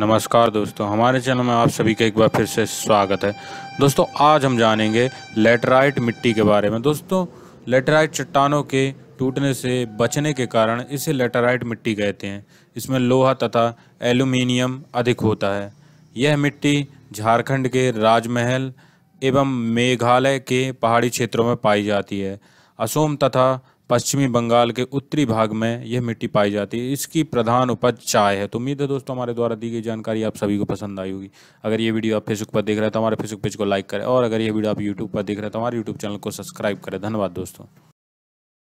नमस्कार दोस्तों हमारे चैनल में आप सभी का एक बार फिर से स्वागत है दोस्तों आज हम जानेंगे लेटराइट मिट्टी के बारे में दोस्तों लेटराइट चट्टानों के टूटने से बचने के कारण इसे लेटराइट मिट्टी कहते हैं इसमें लोहा तथा एल्यूमिनियम अधिक होता है यह मिट्टी झारखंड के राजमहल एवं मेघालय के पहाड़ी क्षेत्रों में पाई जाती है असोम तथा पश्चिमी बंगाल के उत्तरी भाग में यह मिट्टी पाई जाती है इसकी प्रधान उपज चाय है तो उम्मीद है दोस्तों हमारे द्वारा दी गई जानकारी आप सभी को पसंद आई होगी अगर ये वीडियो आप फेसबुक पर देख रहे हैं तो हमारे फेसबुक पेज को लाइक करें और अगर ये वीडियो आप यूट्यूब पर देख रहे हैं तो हमारे यूट्यूब चैनल को सब्सक्राइब करें धन्यवाद दोस्तों